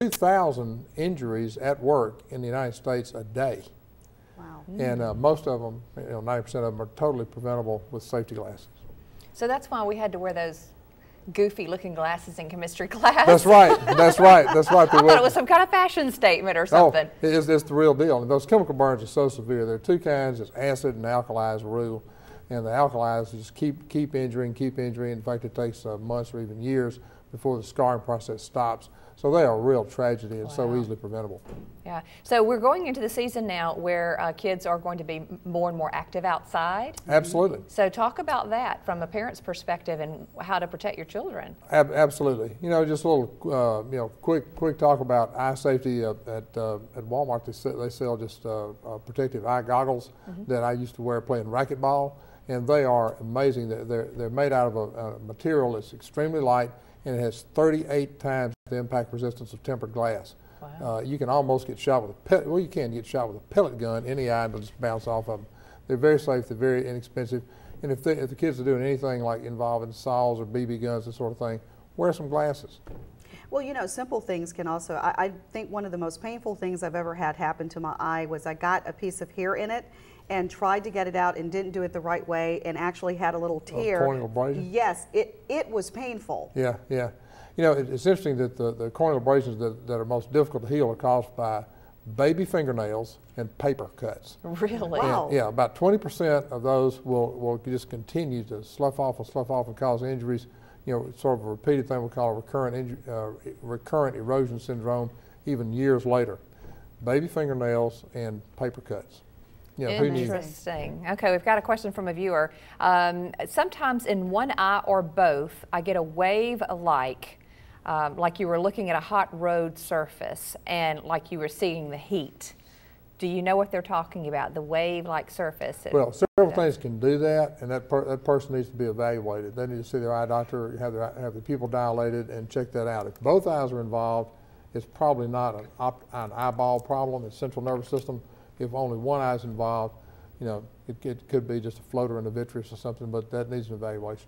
2,000 injuries at work in the United States a day. Wow. And uh, most of them, you know, 90% of them are totally preventable with safety glasses. So that's why we had to wear those goofy looking glasses in chemistry class. That's right. That's right. That's right. I thought it was some kind of fashion statement or oh, something. Oh, it's, it's the real deal. And those chemical burns are so severe. There are two kinds. It's acid and alkalized rule. And the alkalized just keep, keep injuring, keep injuring. In fact, it takes uh, months or even years before the scarring process stops. So they are a real tragedy and wow. so easily preventable. Yeah. So we're going into the season now where uh, kids are going to be more and more active outside. Absolutely. So talk about that from a parent's perspective and how to protect your children. Ab absolutely. You know, just a little, uh, you know, quick quick talk about eye safety at at, uh, at Walmart. They sell, they sell just uh, uh, protective eye goggles mm -hmm. that I used to wear playing racquetball, and they are amazing. They're they're, they're made out of a, a material that's extremely light and it has 38 times the impact resistance of tempered glass. Wow. Uh, you can almost get shot with a pellet, well you can get shot with a pellet gun Any eye will just bounce off of them. They're very safe, they're very inexpensive. And if, they, if the kids are doing anything like involving saws or BB guns, and sort of thing, wear some glasses. Well, you know, simple things can also, I, I think one of the most painful things I've ever had happen to my eye was I got a piece of hair in it and tried to get it out and didn't do it the right way and actually had a little tear. A corneal abrasion? Yes, it, it was painful. Yeah, yeah. You know, it, it's interesting that the, the corneal abrasions that, that are most difficult to heal are caused by baby fingernails and paper cuts. Really? Wow. yeah, about 20% of those will, will just continue to slough off and slough off and cause injuries. You know, sort of a repeated thing we call recurrent, uh, recurrent erosion syndrome even years later. Baby fingernails and paper cuts. Yeah, Interesting. Okay, we've got a question from a viewer. Um, sometimes in one eye or both, I get a wave like, um, like you were looking at a hot road surface and like you were seeing the heat. Do you know what they're talking about? The wave-like surface. Well, several things can do that, and that per that person needs to be evaluated. They need to see their eye doctor, have their have the pupil dilated, and check that out. If both eyes are involved, it's probably not an, an eyeball problem. It's central nervous system if only one eye is involved, you know, it, it could be just a floater in the vitreous or something, but that needs an evaluation.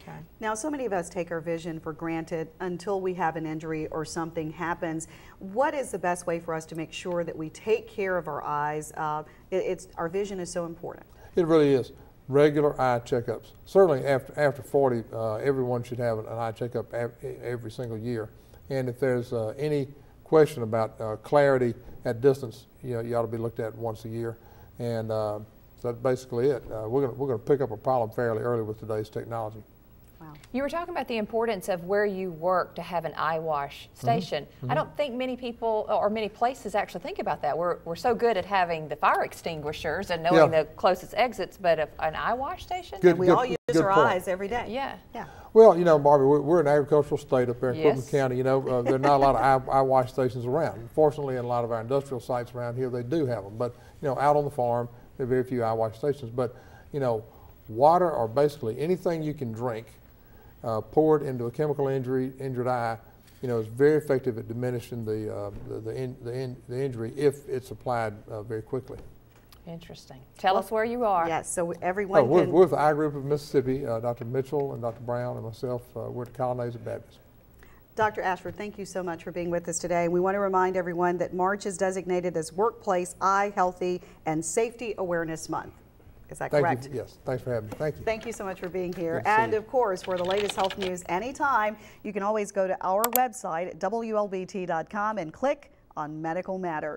Okay. Now, so many of us take our vision for granted until we have an injury or something happens. What is the best way for us to make sure that we take care of our eyes? Uh, it, it's our vision is so important. It really is. Regular eye checkups. Certainly, after after 40, uh, everyone should have an eye checkup every single year. And if there's uh, any question about uh, clarity at distance, you, know, you ought to be looked at once a year. And uh, so that's basically it. Uh, we're going we're gonna pick up a problem fairly early with today's technology. Wow. You were talking about the importance of where you work to have an eye wash mm-hmm. station. Mm -hmm. I don't think many people or many places actually think about that. We're, we're so good at having the fire extinguishers and knowing yeah. the closest exits, but an eye wash station? Good, we good, all use our point. eyes every day. Yeah. yeah. Well, you know, Barbie, we're, we're an agricultural state up there in yes. Cleveland County. You know, uh, there are not a lot of eye, eye, wash stations around. Fortunately, in a lot of our industrial sites around here, they do have them. But, you know, out on the farm, there are very few eye wash stations. But, you know, water or basically anything you can drink – uh, poured into a chemical injury, injured eye, you know, is very effective at diminishing the, uh, the, the, in, the, in, the, injury if it's applied uh, very quickly. Interesting. Tell us where you are. Yes, so everyone oh, we're, we're, with the Eye Group of Mississippi, uh, Dr. Mitchell and Dr. Brown and myself. Uh, we're at Colonnades of Baptist. Dr. Ashford, thank you so much for being with us today. We want to remind everyone that March is designated as Workplace Eye Healthy and Safety Awareness Month. Is that Thank correct? You, yes. Thanks for having me. Thank you. Thank you so much for being here. And of course, for the latest health news anytime, you can always go to our website, WLBT.com, and click on Medical Matters.